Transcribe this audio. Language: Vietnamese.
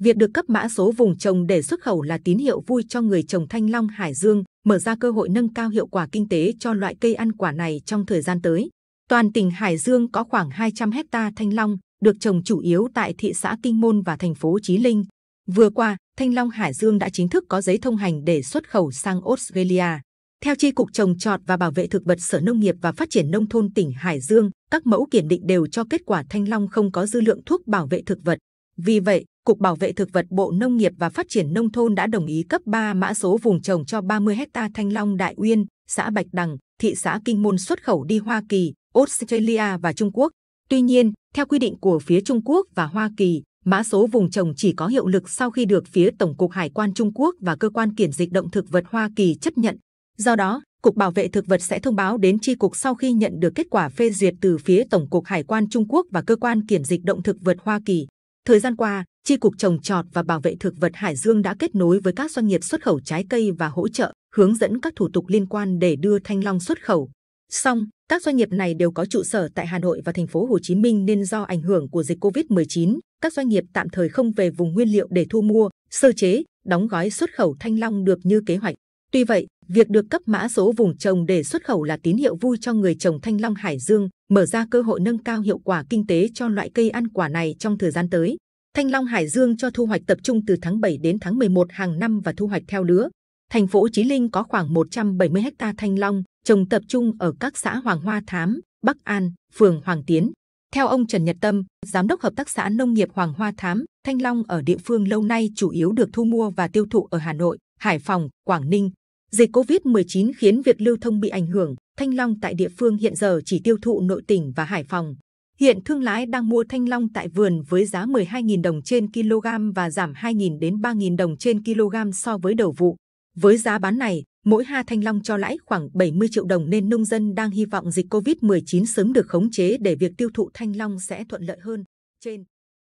Việc được cấp mã số vùng trồng để xuất khẩu là tín hiệu vui cho người trồng thanh long Hải Dương, mở ra cơ hội nâng cao hiệu quả kinh tế cho loại cây ăn quả này trong thời gian tới. Toàn tỉnh Hải Dương có khoảng 200 hecta thanh long, được trồng chủ yếu tại thị xã Kinh Môn và thành phố Chí Linh. Vừa qua, thanh long Hải Dương đã chính thức có giấy thông hành để xuất khẩu sang Australia. Theo Chi cục trồng trọt và bảo vệ thực vật Sở Nông nghiệp và Phát triển Nông thôn tỉnh Hải Dương, các mẫu kiểm định đều cho kết quả thanh long không có dư lượng thuốc bảo vệ thực vật. Vì vậy, Cục Bảo vệ Thực vật Bộ Nông nghiệp và Phát triển Nông thôn đã đồng ý cấp 3 mã số vùng trồng cho 30 hecta thanh long đại uyên, xã Bạch Đằng, thị xã Kinh Môn xuất khẩu đi Hoa Kỳ, Australia và Trung Quốc. Tuy nhiên, theo quy định của phía Trung Quốc và Hoa Kỳ, mã số vùng trồng chỉ có hiệu lực sau khi được phía Tổng cục Hải quan Trung Quốc và Cơ quan Kiểm dịch Động thực vật Hoa Kỳ chấp nhận. Do đó, Cục Bảo vệ Thực vật sẽ thông báo đến Tri Cục sau khi nhận được kết quả phê duyệt từ phía Tổng cục Hải quan Trung Quốc và Cơ quan Kiểm dịch Động thực vật Hoa Kỳ. Thời gian qua, Chi cục trồng trọt và bảo vệ thực vật Hải Dương đã kết nối với các doanh nghiệp xuất khẩu trái cây và hỗ trợ hướng dẫn các thủ tục liên quan để đưa thanh long xuất khẩu. Song, các doanh nghiệp này đều có trụ sở tại Hà Nội và thành phố Hồ Chí Minh nên do ảnh hưởng của dịch Covid-19, các doanh nghiệp tạm thời không về vùng nguyên liệu để thu mua, sơ chế, đóng gói xuất khẩu thanh long được như kế hoạch. Tuy vậy, việc được cấp mã số vùng trồng để xuất khẩu là tín hiệu vui cho người trồng thanh long Hải Dương, mở ra cơ hội nâng cao hiệu quả kinh tế cho loại cây ăn quả này trong thời gian tới. Thanh Long Hải Dương cho thu hoạch tập trung từ tháng 7 đến tháng 11 hàng năm và thu hoạch theo lứa. Thành phố Chí Linh có khoảng 170 ha thanh long, trồng tập trung ở các xã Hoàng Hoa Thám, Bắc An, phường Hoàng Tiến. Theo ông Trần Nhật Tâm, giám đốc hợp tác xã nông nghiệp Hoàng Hoa Thám, thanh long ở địa phương lâu nay chủ yếu được thu mua và tiêu thụ ở Hà Nội, Hải Phòng, Quảng Ninh. Dịch Covid-19 khiến việc lưu thông bị ảnh hưởng, thanh long tại địa phương hiện giờ chỉ tiêu thụ nội tỉnh và Hải Phòng, Hiện thương lái đang mua thanh long tại vườn với giá 12.000 đồng trên kg và giảm 2.000 đến 3.000 đồng trên kg so với đầu vụ. Với giá bán này, mỗi ha thanh long cho lãi khoảng 70 triệu đồng nên nông dân đang hy vọng dịch Covid-19 sớm được khống chế để việc tiêu thụ thanh long sẽ thuận lợi hơn. Trên